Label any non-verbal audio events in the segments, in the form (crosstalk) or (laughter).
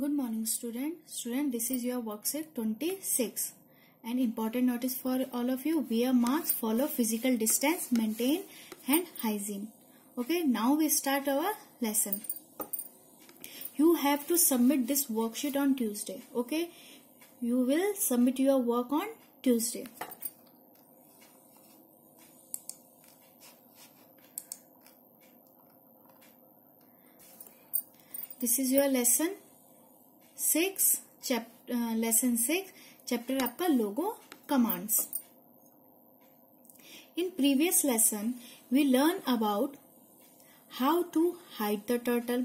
Good morning student. Student this is your worksheet 26. An important notice for all of you. Wear masks, follow physical distance, maintain hand hygiene. Okay now we start our lesson. You have to submit this worksheet on Tuesday. Okay. You will submit your work on Tuesday. This is your lesson Six chapter uh, lesson six chapter. आपका logo commands. In previous lesson, we learn about how to hide the turtle,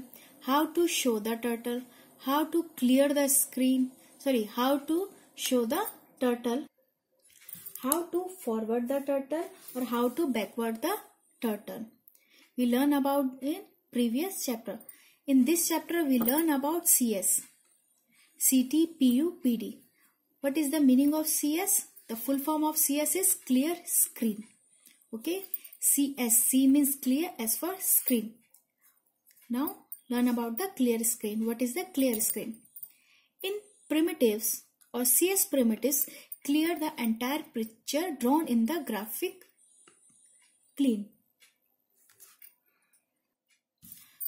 how to show the turtle, how to clear the screen, sorry, how to show the turtle, how to forward the turtle or how to backward the turtle. We learn about in previous chapter. In this chapter, we learn about CS. CTPUPD. What is the meaning of CS? The full form of CS is clear screen. Okay. CSC means clear as for screen. Now learn about the clear screen. What is the clear screen? In primitives or CS primitives, clear the entire picture drawn in the graphic clean.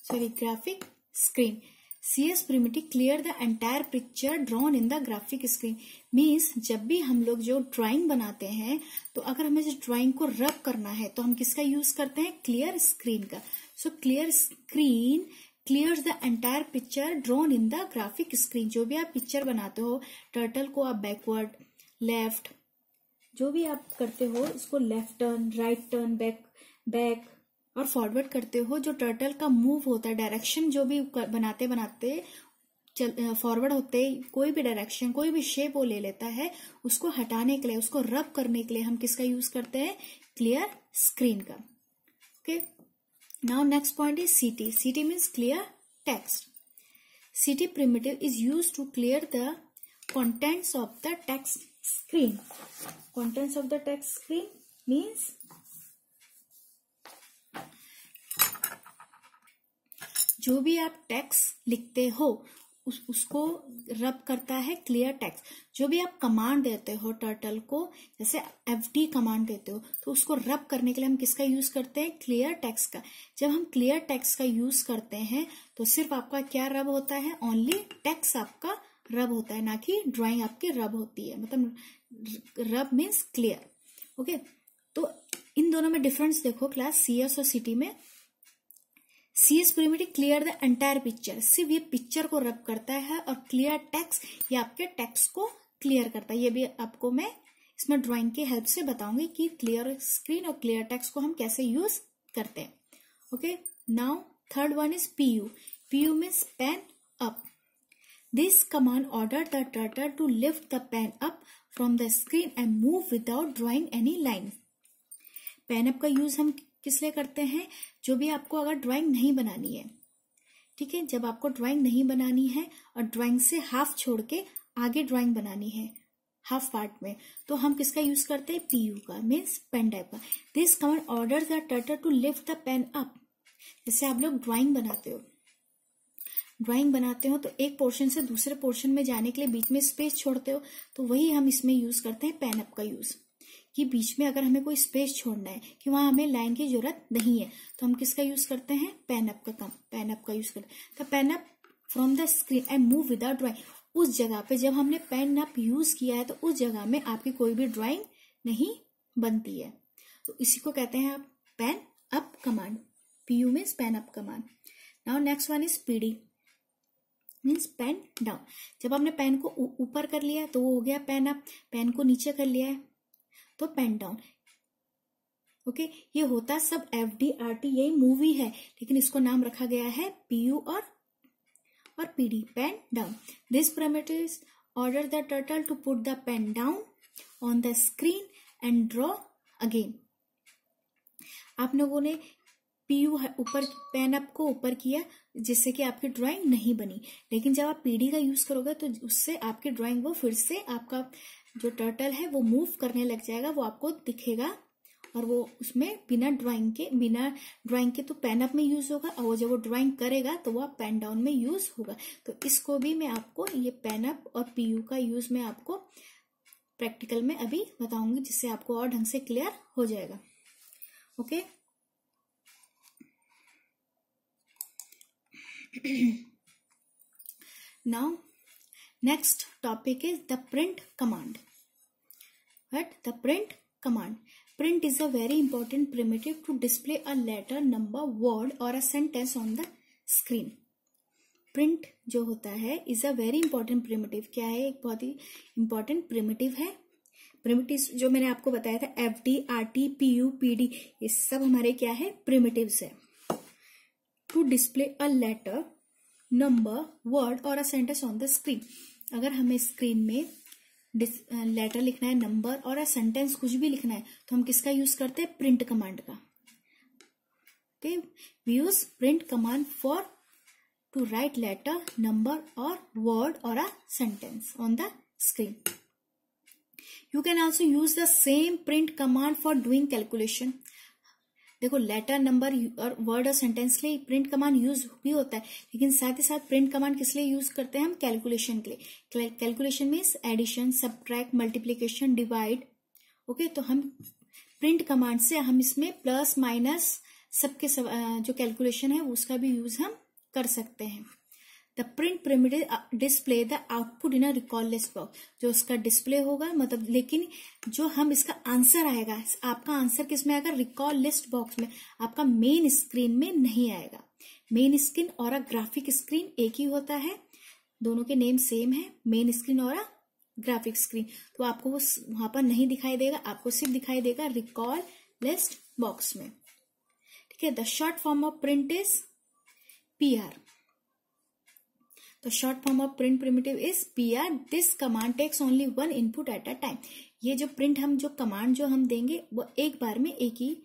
Sorry, graphic screen. CS primitive clear the entire picture drawn in the graphic screen means जब भी हम लोग जो drawing बनाते हैं तो अगर हमें जो ड्राइंग को रब करना है तो हम किसका यूज करते हैं क्लियर स्क्रीन का so clear screen clear the entire picture drawn in the graphic screen जो भी आप पिक्चर बनाते हो टर्टल को आप बैकवर्ड लेफ्ट जो भी आप करते हो उसको left turn right turn back back और फॉरवर्ड करते हो जो टर्टल का मूव होता है डायरेक्शन जो भी बनाते बनाते फॉरवर्ड होते कोई भी डायरेक्शन कोई भी शेप वो ले लेता है उसको हटाने के लिए उसको रब करने के लिए हम किसका यूज करते हैं क्लियर स्क्रीन का okay now next point is CT CT means clear text CT primitive is use to clear the contents of the text screen contents of the text screen means जो भी आप tax लिखते हो उस, उसको रब करता है क्लियर टैक्स जो भी आप कमांड देते हो टर्टल को जैसे एफ डी कमांड देते हो तो उसको रब करने के लिए हम किसका यूज करते हैं क्लियर टैक्स का जब हम क्लियर टैक्स का यूज करते हैं तो सिर्फ आपका क्या रब होता है ओनली टैक्स आपका रब होता है ना कि ड्राइंग आपकी रब होती है मतलब रब मीन्स क्लियर ओके तो इन दोनों में डिफरेंस देखो क्लास सीएस और सिटी में C S primitive clear the entire picture सिर्फ ये पिक्चर को रब करता है और क्लियर टेक्स ये आपके टेक्स को क्लियर करता है ये भी आपको मैं इसमें ड्राइंग की हेल्प से बताऊंगी कि क्लियर स्क्रीन और क्लियर टेक्स को हम कैसे यूज करते हैं okay now third one is P U P U means pen up this command order the turtle to lift the pen up from the screen and move without drawing any line pen up का use हम किस लिए करते हैं जो भी आपको अगर ड्राइंग नहीं बनानी है ठीक है जब आपको ड्राइंग नहीं बनानी है और ड्राइंग से हाफ छोड़ के आगे ड्राइंग बनानी है हाफ पार्ट में तो हम किसका यूज करते हैं पीयू का मीन्स पेन टाइप का this command order the turtle to lift the pen up जैसे आप लोग ड्राइंग बनाते हो ड्राइंग बनाते हो तो एक पोर्शन से दूसरे पोर्शन में जाने के लिए बीच में स्पेस छोड़ते हो तो वही हम इसमें यूज करते हैं पेन अप का यूज़ कि बीच में अगर हमें कोई स्पेस छोड़ना है कि वहां हमें लाइन की जरूरत नहीं है तो हम किसका यूज करते हैं पेनअप का कम पेनअप का यूज करते हैं the from the screen and move without drawing उस जगह पे जब हमने पेन अप यूज किया है तो उस जगह में आपकी कोई भी ड्राइंग नहीं बनती है तो इसी को कहते हैं आप pen up command P U means pen up command now next one is PD means pen down जब हमने पेन को ऊपर कर लिया तो वो हो गया पेन अप पेन को नीचे कर लिया है तो पेन डाउन ओके okay, ये होता सब एफ डी आर टी यही मूवी है लेकिन इसको नाम रखा गया है पी यू और और PD pen down this is order the turtle to put the pen down on the screen and draw again आप लोगों ने पीयू ऊपर पेन अप को ऊपर किया जिससे कि आपकी ड्राइंग नहीं बनी लेकिन जब आप पीडी का यूज करोगे तो उससे आपकी ड्राइंग वो फिर से आपका जो टर्टल है वो मूव करने लग जाएगा वो आपको दिखेगा और वो उसमें बिना ड्राइंग के बिना ड्राइंग के तो पेन अप में यूज होगा और वो जब वो ड्राइंग करेगा तो वो पेन डाउन में यूज होगा तो इसको भी मैं आपको ये पेन अप और पीयू का यूज मैं आपको प्रैक्टिकल में अभी बताऊंगी जिससे आपको और ढंग से क्लियर हो जाएगा okay now (clears throat) next topic is the print command what the print command print is a very important primitive to display a letter number word और a sentence on the screen print जो होता है is a very important primitive क्या है एक बहुत ही important primitive है प्रिमेटिव जो मैंने आपको बताया था F D R T P U P D ये सब हमारे क्या है प्रिमेटिव है to display a letter number word और a sentence on the screen अगर हमें स्क्रीन में लेटर लिखना है नंबर और या सेंटेंस कुछ भी लिखना है तो हम किसका यूज करते हैं प्रिंट कमांड का okay we use print command for to write letter number और वर्ड और a sentence on the screen you can also use the same print command for doing calculation देखो लेटर नंबर और word और sentence के लिए print command use भी होता है लेकिन साथ ही साथ प्रिंट कमांड किस लिए यूज करते हैं हम कैलकुलेशन के लिए calculation means addition subtract multiplication divide okay तो हम प्रिंट कमांड से हम इसमें प्लस माइनस सबके सब जो कैलकुलेशन है उसका भी यूज हम कर सकते हैं the print primitive display the output in a recall list box जो उसका डिस्प्ले होगा मतलब लेकिन जो हम इसका आंसर आएगा आपका आंसर किस में आएगा रिकॉल लिस्ट बॉक्स में आपका मेन स्क्रीन में नहीं आएगा मेन स्क्रीन और ग्राफिक स्क्रीन एक ही होता है दोनों के नेम सेम है मेन स्क्रीन और ग्राफिक स्क्रीन तो आपको वो वहां पर नहीं दिखाई देगा आपको सिर्फ दिखाई देगा रिकॉल लिस्ट बॉक्स में ठीक है the short form of print is P R short form of print primitive is P R this command takes only one input at a time ये जो प्रिंट हम जो कमांड जो हम देंगे वो एक बार में एक ही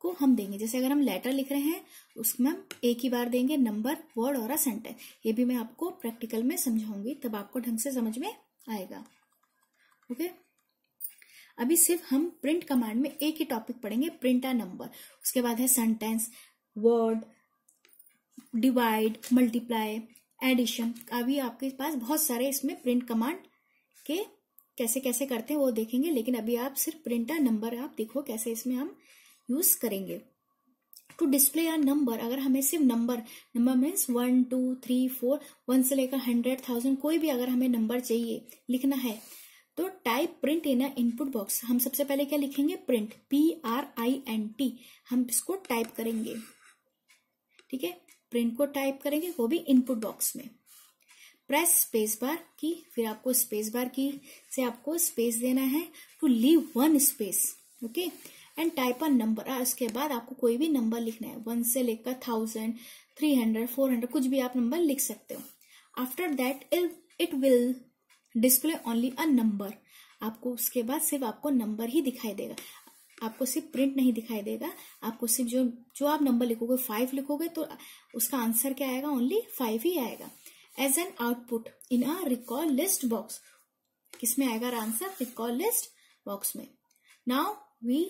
को हम देंगे जैसे अगर हम लेटर लिख रहे हैं उसमें हम एक ही बार देंगे नंबर वर्ड और अ सेंटेंस ये भी मैं आपको प्रैक्टिकल में समझाऊंगी तब आपको ढंग से समझ में आएगा ओके अभी सिर्फ हम प्रिंट कमांड में एक ही टॉपिक पढ़ेंगे प्रिंट आ नंबर उसके बाद है sentence word divide multiply addition अभी आपके पास बहुत सारे इसमें प्रिंट कमांड के कैसे कैसे करते हैं वो देखेंगे लेकिन अभी आप सिर्फ प्रिंट नंबर आप देखो कैसे इसमें हम यूज करेंगे टू डिस्प्ले आर नंबर अगर हमें सिर्फ number number means one two three four one से लेकर हंड्रेड थाउजेंड कोई भी अगर हमें नंबर चाहिए लिखना है तो type print in input box हम सबसे पहले क्या लिखेंगे print P R I N T हम इसको टाइप करेंगे ठीक है प्रिंट को टाइप करेंगे वो भी इनपुट बॉक्स में प्रेस स्पेस बार की फिर आपको स्पेस बार की से आपको स्पेस देना है to leave one space okay and type a number उसके बाद आपको कोई भी नंबर लिखना है वन से लेकर thousand three hundred four hundred कुछ भी आप नंबर लिख सकते हो after that it will display only a number आपको उसके बाद सिर्फ आपको नंबर ही दिखाई देगा आपको सिर्फ प्रिंट नहीं दिखाई देगा आपको सिर्फ जो जो आप नंबर लिखोगे फाइव लिखोगे तो उसका आंसर क्या आएगा ओनली फाइव ही आएगा as an output in a recall list box किसमें आएगा आंसर रिकॉल लिस्ट बॉक्स में now we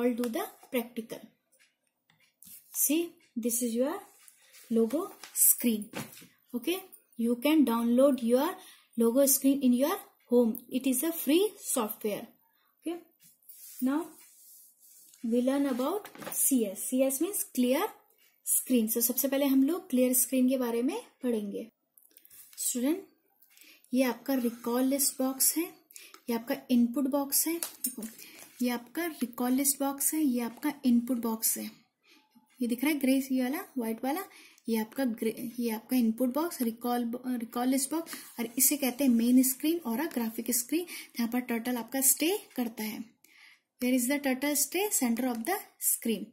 all do the practical see this is your logo screen okay you can download your logo screen in your home it is a free software okay now we learn about C S C S means clear screen so सबसे पहले हम लोग clear screen के बारे में पढ़ेंगे student ये आपका रिकॉल लिस्ट बॉक्स है ये आपका इनपुट बॉक्स है देखो ये आपका रिकॉल लिस्ट बॉक्स है ये आपका इनपुट बॉक्स है ये दिख रहा है ग्रे सी वाला व्हाइट वाला ये आपका ग्रे ये आपका input box recall recall list box और इसे कहते हैं मेन स्क्रीन और ग्राफिक स्क्रीन जहां पर टर्टल आपका स्टे करता है Where is the turtle stay? Center of the screen.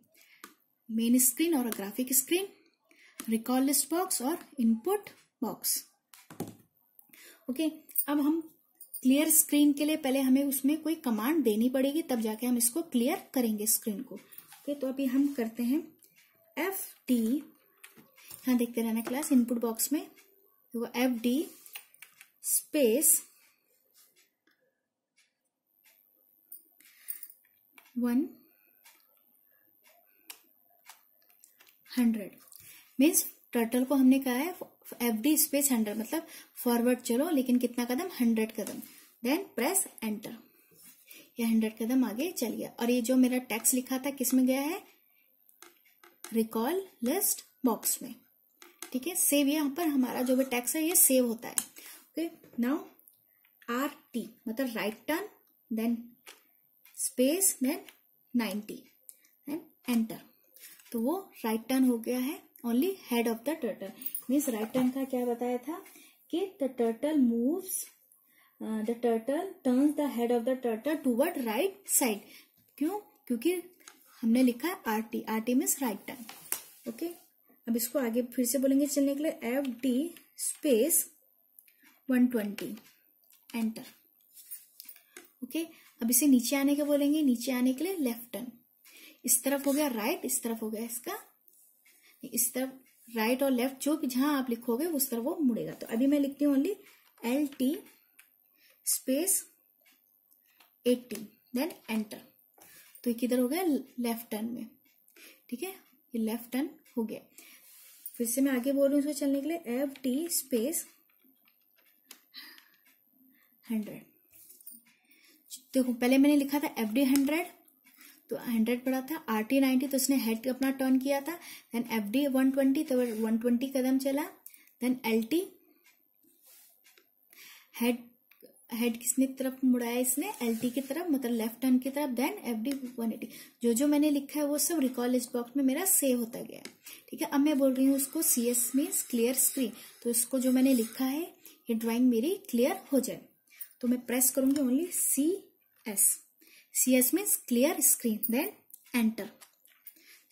Main screen or a graphic screen. Recall list box or input box. Okay okay, अब हम क्लियर स्क्रीन के लिए पहले हमें उसमें कोई कमांड देनी पड़ेगी तब जाके हम इसको क्लियर करेंगे स्क्रीन को ओके okay, तो अभी हम करते हैं एफ डी यहाँ देखते रहना क्लास इनपुट बॉक्स में वो F D space one hundred means turtle को हमने कहा है एवरी स्पेस हंड्रेड मतलब फॉरवर्ड चलो लेकिन कितना कदम हंड्रेड कदम देन प्रेस एंटर ये हंड्रेड कदम आगे चल गया और ये जो मेरा टैक्स लिखा था किस में गया है रिकॉल लिस्ट बॉक्स में ठीक है सेव यहाँ पर हमारा जो भी टैक्स है ये सेव होता है ओके नाउ आर टी मतलब right turn then space then 90 and enter तो वो राइट टर्न हो गया है only head of the turtle means right turn का क्या बताया था कि the turtle moves the turtle turn the head of the turtle toward right side क्यों क्योंकि हमने लिखा है R T R T means right turn okay अब इसको आगे फिर से बोलेंगे चलने के लिए F D space 120 enter okay अब इसे नीचे आने के बोलेंगे नीचे आने के लिए लेफ्ट टर्न इस तरफ हो गया राइट इस तरफ हो गया इसका इस तरफ राइट और लेफ्ट जो भी जहां आप लिखोगे उस तरफ वो मुड़ेगा तो अभी मैं लिखती हूँ only L T space eighty then enter तो ये किधर हो गया लेफ्ट टर्न में ठीक है ये लेफ्ट टर्न हो गया फिर से मैं आगे बोल रही हूँ इसको चलने के लिए एफ टी स्पेस हंड्रेड देखो पहले मैंने लिखा था एफ डी हंड्रेड तो हंड्रेड पड़ा था आर टी नाइनटी तो उसने हेड अपना टर्न किया था then F D one twenty तो वन ट्वेंटी कदम चला then L T head head किसने तरफ मुड़ाया इसने एल टी की तरफ मतलब लेफ्ट टर्न की तरफ then F D one eighty जो जो मैंने लिखा है वो सब रिकॉल लिस्ट बॉक्स में मेरा सेव होता गया ठीक है अब मैं बोल रही हूँ उसको C S means clear screen तो इसको जो मैंने लिखा है ये ड्राइंग मेरी क्लियर हो जाए तो मैं प्रेस करूंगी only C S C S means clear screen then enter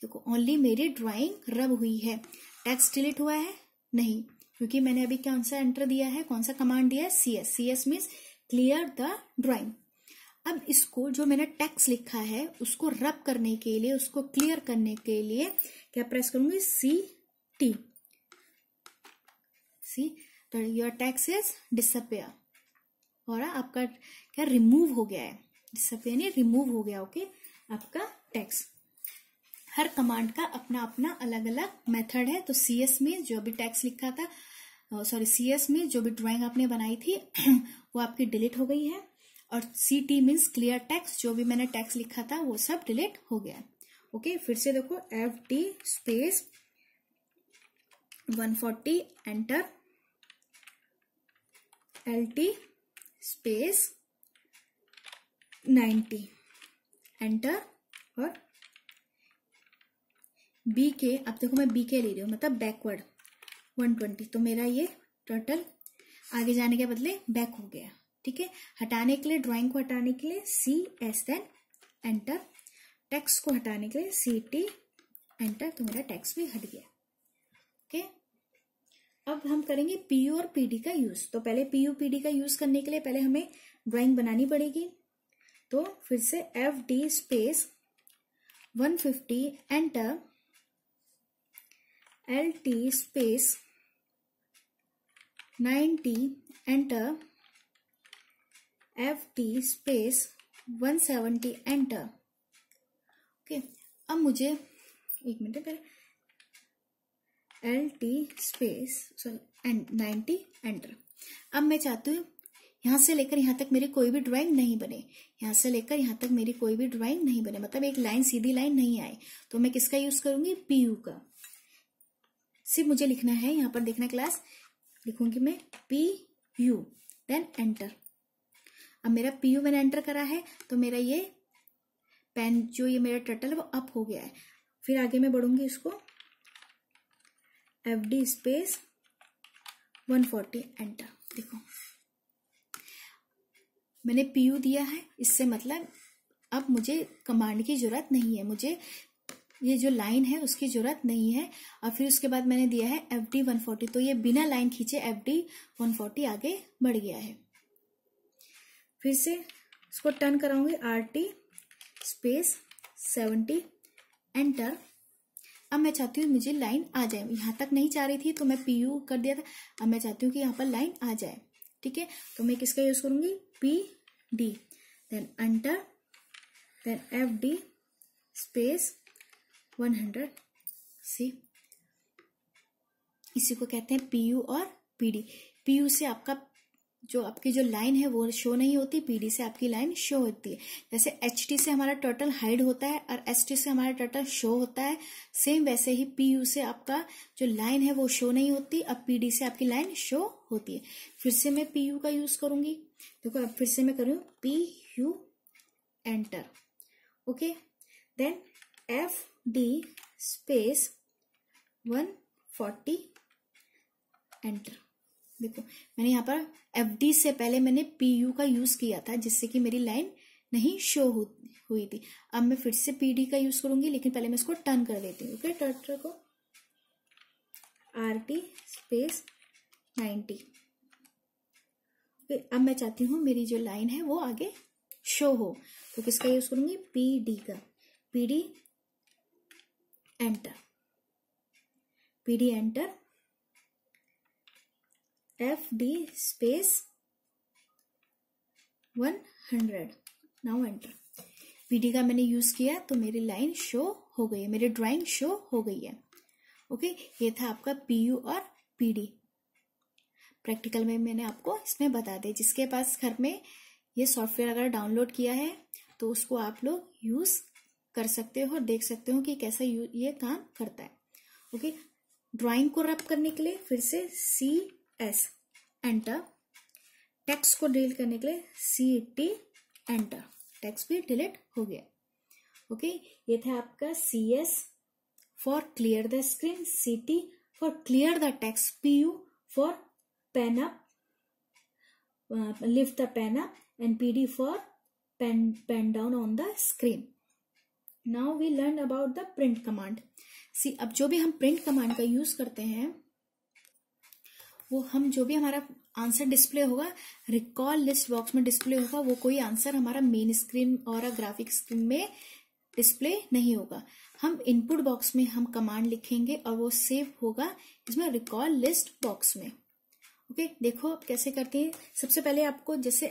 देखो ओनली मेरी ड्राइंग रब हुई है टेक्स्ट डिलीट हुआ है नहीं क्योंकि मैंने अभी कौन सा एंटर दिया है कौन सा कमांड दिया है C S C S means clear the drawing अब इसको जो मैंने टेक्स्ट लिखा है उसको रब करने के लिए उसको क्लियर करने के लिए क्या प्रेस करूंगी C T see your text is disappear और हाँ, आपका क्या रिमूव हो गया है डिसअपियर यानी रिमूव हो गया ओके आपका टैक्स हर कमांड का अपना अपना अलग अलग मेथड है तो सी एस में जो अभी टैक्स लिखा था सॉरी सी एस में जो भी ड्राइंग आपने बनाई थी (clears throat) वो आपकी डिलीट हो गई है और C T means clear text जो भी मैंने टैक्स लिखा था वो सब डिलीट हो गया ओके okay, फिर से देखो F T space 140 enter L T space ninety enter और बी के अब देखो मैं बी के ले रही हूँ मतलब बैकवर्ड वन ट्वेंटी तो मेरा ये टोटल आगे जाने के बदले बैक हो गया ठीक है हटाने के लिए ड्राइंग को हटाने के लिए C S and enter text को हटाने के लिए सी टी एंटर तो मेरा टेक्स्ट भी हट गया अब हम करेंगे पी और पीडी का यूज तो पहले पी पीडी का यूज करने के लिए पहले हमें ड्राइंग बनानी पड़ेगी तो फिर से F D space 150 fifty enter L T space 90 enter F T space 170 enter okay अब मुझे एक मिनट पहले L T space sorry ninety enter अब मैं चाहती हूँ यहां से लेकर यहां तक मेरी कोई भी ड्राइंग नहीं बने यहां से लेकर यहां तक मेरी कोई भी ड्राइंग नहीं बने मतलब एक लाइन सीधी लाइन नहीं आए तो मैं किसका यूज करूंगी पी यू का सिर्फ मुझे लिखना है यहाँ पर देखना क्लास लिखूंगी मैं पी यू देन एंटर अब मेरा पी यू मैंने एंटर करा है तो मेरा ये पेन जो ये मेरा टटल वो अप हो गया है फिर आगे मैं बढ़ूंगी इसको F D space one forty enter देखो मैंने पी यू दिया है इससे मतलब अब मुझे कमांड की जरूरत नहीं है मुझे ये जो लाइन है उसकी जरूरत नहीं है और फिर उसके बाद मैंने दिया है एफ डी वन फोर्टी तो ये बिना लाइन खींचे एफ डी वन फोर्टी आगे बढ़ गया है फिर से इसको टर्न कराऊंगी R T space seventy enter अब मैं चाहती हूँ मुझे लाइन आ जाए यहाँ तक नहीं चाह रही थी तो मैं पी यू कर दिया था अब मैं चाहती हूँ कि यहाँ पर लाइन आ जाए ठीक है तो मैं किसका यूज करूंगी P D then enter then F D space one hundred see इसी को कहते हैं पी यू और पी डी पी यू से आपका जो आपकी जो लाइन है वो शो नहीं होती पीडी से आपकी लाइन शो होती है जैसे एच टी से हमारा टोटल हाइड होता है और एस टी से हमारा टोटल शो होता है सेम वैसे ही पी यू से आपका जो लाइन है वो शो नहीं होती अब पीडी से आपकी लाइन शो होती है फिर से मैं पी यू का यूज करूंगी देखो अब फिर से मैं करूँ P U enter okay then F D space one forty enter देखो मैंने यहाँ पर एफ डी से पहले मैंने पी यू का यूज किया था जिससे कि मेरी लाइन नहीं शो हुई थी अब मैं फिर से पी डी का यूज करूंगी लेकिन पहले मैं इसको टर्न कर देती हूँ टर्टर को आर टी स्पेस नाइन्टी अब मैं चाहती हूँ मेरी जो लाइन है वो आगे शो हो तो किसका यूज करूंगी पी डी का P D enter P D enter space space 100 now enter D का मैंने यूज किया तो मेरी लाइन शो हो गई है मेरी ड्राइंग शो हो गई है ओके ये था आपका पी यू और पी डी प्रैक्टिकल में मैंने आपको इसमें बता दिया जिसके पास घर में ये सॉफ्टवेयर अगर डाउनलोड किया है तो उसको आप लोग यूज कर सकते हो और देख सकते हो कि कैसा ये काम करता है ओके ड्राइंग को रब करने के लिए फिर से सी एस एंटर टेक्स्ट को डिलीट करने के लिए सी टी एंटर टेक्स भी डिलीट हो गया ओके ये था आपका C S for clear the screen C T for clear the text P U for pen up lift the pen up and P D for pen pen down on the screen now we learn about the print command see अब जो भी हम print command का use करते हैं वो हम जो भी हमारा आंसर डिस्प्ले होगा रिकॉल लिस्ट बॉक्स में डिस्प्ले होगा वो कोई आंसर हमारा मेन स्क्रीन और ग्राफिक स्क्रीन में डिस्प्ले नहीं होगा हम इनपुट बॉक्स में हम कमांड लिखेंगे और वो सेव होगा इसमें रिकॉल लिस्ट बॉक्स में ओके देखो आप कैसे करते हैं सबसे पहले आपको जैसे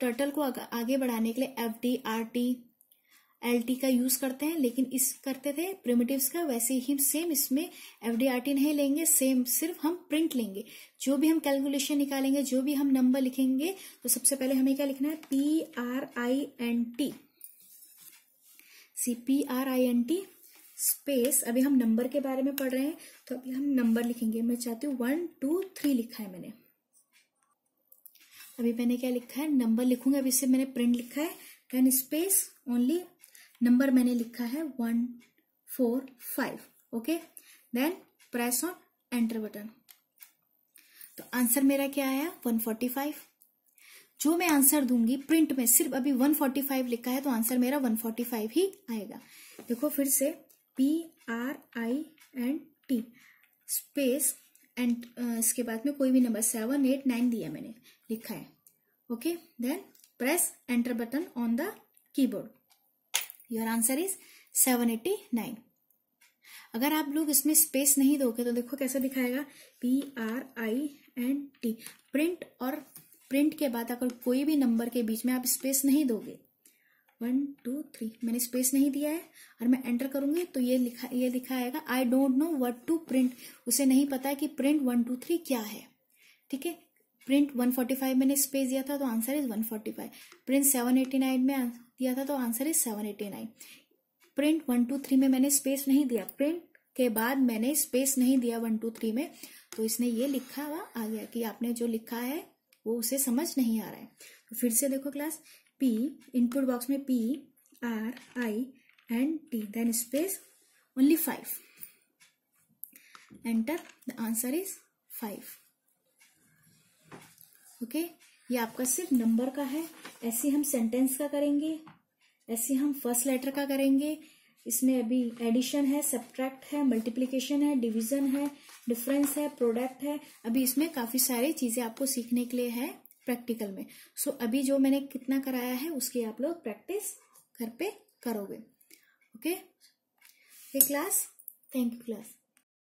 टर्टल को आगे बढ़ाने के लिए F D R T L T का यूज करते हैं लेकिन इस करते थे प्रिमेटिव का वैसे ही सेम इसमें एफ डी आर टी नहीं लेंगे सेम सिर्फ हम प्रिंट लेंगे जो भी हम कैलकुलेशन निकालेंगे जो भी हम नंबर लिखेंगे तो सबसे पहले हमें क्या लिखना है P R I N T see P R I N T space अभी हम नंबर के बारे में पढ़ रहे हैं तो अभी हम नंबर लिखेंगे मैं चाहती हूँ वन टू थ्री लिखा है मैंने अभी मैंने क्या लिखा है नंबर लिखूंगा अभी से मैंने प्रिंट लिखा है देन स्पेस ओनली नंबर मैंने लिखा है one four five okay then press on enter button तो आंसर मेरा क्या आया वन फोर्टी फाइव जो मैं आंसर दूंगी प्रिंट में सिर्फ अभी 145 लिखा है तो आंसर मेरा 145 ही आएगा देखो फिर से P R I N T space and इसके बाद में कोई भी नंबर सेवन एट नाइन दिया मैंने लिखा है okay then press enter button on the keyboard your answer is 789 अगर आप लोग इसमें स्पेस नहीं दोगे तो देखो कैसे दिखाएगा P R I N T print और प्रिंट के बाद अगर कोई भी नंबर के बीच में आप स्पेस नहीं दोगे वन टू थ्री मैंने स्पेस नहीं दिया है और मैं एंटर करूंगी तो ये लिखा ये लिखा आएगा I don't know what to print उसे नहीं पता है कि प्रिंट वन टू थ्री क्या है ठीक है प्रिंट वन फोर्टी फाइव मैंने स्पेस दिया था तो answer is one forty five print seven eighty nine में दिया था तो answer is seven eighty nine print one two three में मैंने स्पेस नहीं दिया प्रिंट के बाद मैंने स्पेस नहीं दिया वन टू थ्री में तो इसने ये लिखा हुआ आ गया कि आपने जो लिखा है वो उसे समझ नहीं आ रहा है तो फिर से देखो क्लास पी इनपुट बॉक्स में P R I N T then space only five enter the answer is five okay ये आपका सिर्फ नंबर का है ऐसे हम सेंटेंस का करेंगे ऐसे हम फर्स्ट लेटर का करेंगे इसमें अभी एडिशन है सब्ट्रैक्ट है मल्टीप्लिकेशन है डिवीजन है डिफरेंस है प्रोडक्ट है अभी इसमें काफ़ी सारी चीज़ें आपको सीखने के लिए है प्रैक्टिकल में सो so, अभी जो मैंने कितना कराया है उसकी आप लोग प्रैक्टिस घर पे करोगे okay class thank you class